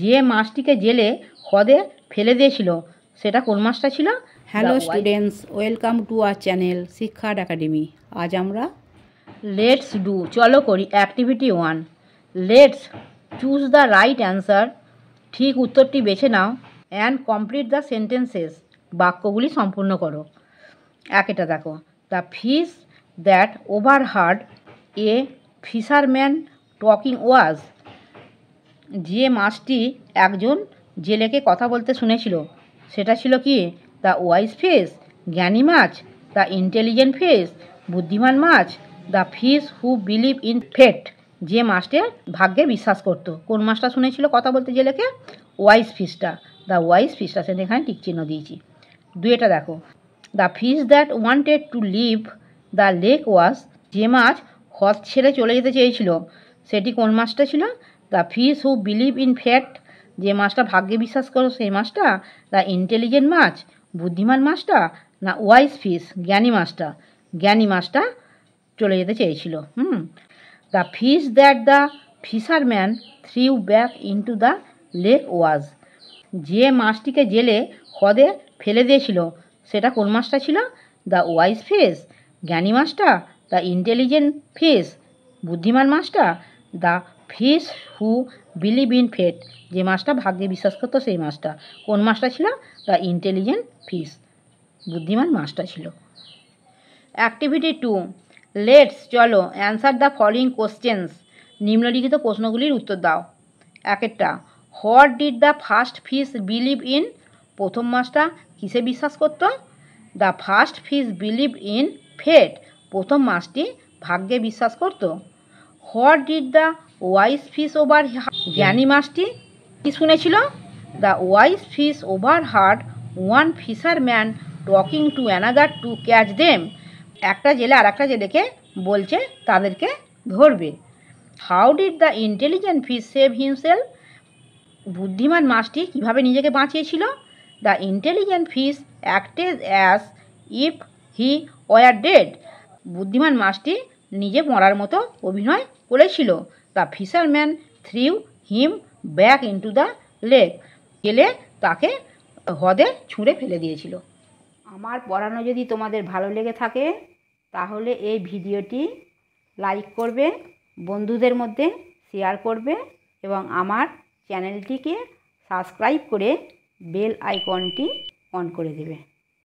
যে মাছটিকে জেলে হদে ফেলে দিয়েছিল সেটা কোন মাছটা ছিল hello students welcome to our channel Shiksha academy আজ আমরা লেটস ডু চলো করি activity one let's choose the right answer ঠিক উত্তরটি বেছে নাও অ্যান্ড কমপ্লিট দ্য সেন্টেন্সেস বাক্যগুলি সম্পূর্ণ করো একেটা দেখো the fish that overheard a fisherman talking was যে মাছটি একজন জেলেকে কথা বলতে শুনেছিল সেটা ছিল কি দ্য ওয়াইজ ফিস জ্ঞানী মাছ দ্য ইন্টেলিজেন্ট ফিস বুদ্ধিমান মাছ the fish who believe in fate যে মাছটা ভাগ্যে বিশ্বাস করত কোন মাছটা শুনেছিল কথা বলতে জেলেকে ওয়াইজ ফিসটা দ্য ওয়াইজ ফিসটা সেখানে এখানে টিকচিহ্ন দিয়েছি দুয়েটা দেখো the fish that wanted to live the lake was যে মাছ হ্রদ ছেড়ে চলে যেতে চেয়েছিল সেটি কোন মাছটা ছিল the fish who believe in fact যে মাছটা ভাগ্যে বিশ্বাস করো সেই মাছটা দ্য ইন্টেলিজেন্ট মাছ বুদ্ধিমান মাছটা না ওয়াইস ফিস জ্ঞানী মাছটা জ্ঞানী মাছটা চলে যেতে চেয়েছিল hmm the fish that the fisherman threw back into the lake was যে মাছটিকে জেলে হদে ফেলে দিয়েছিল সেটা কোন মাছটা ছিল দ্য ওয়াইস ফিস জ্ঞানী মাছটা দ্য ইন্টেলিজেন্ট ফিস বুদ্ধিমান মাছটা the fish who believe in fate যে মাছটা ভাগ্যে বিশ্বাস করতো সেই মাছটা কোন মাছটা ছিল দ্য ইন্টেলিজেন্ট ফিস বুদ্ধিমান মাছটা ছিল অ্যাক্টিভিটি টু লেটস চলো অ্যান্সার দ্য ফলোয়িং কোশ্চেন্স নিম্নলিখিত প্রশ্নগুলির উত্তর দাও একেরটা what did the first fish believe in প্রথম মাছটা কিসে বিশ্বাস করতো the first fish believe in fate প্রথম মাছটি ভাগ্যে বিশ্বাস করত what did the wise fish over জ্ঞানী মাছটি কি শুনেছিল the wise fish overheard one fisherman talking to another to catch them একটা জেলে আর একটা জেলেকে বলছে তাদেরকে ধরবে how did the intelligent fish save himself বুদ্ধিমান মাছটি কিভাবে নিজেকে বাঁচিয়েছিল the intelligent fish acted as if he were dead বুদ্ধিমান মাছটি নিজে মরার মতো অভিনয় করেছিল the fisherman threw him back into the lake গেলে তাকে হদে ছুঁড়ে ফেলে দিয়েছিল আমার পড়ানো যদি তোমাদের ভালো লেগে থাকে তাহলে এই ভিডিওটি লাইক করবে বন্ধুদের মধ্যে শেয়ার করবে এবং আমার চ্যানেলটিকে সাবস্ক্রাইব করে বেল আইকনটি অন করে দেবে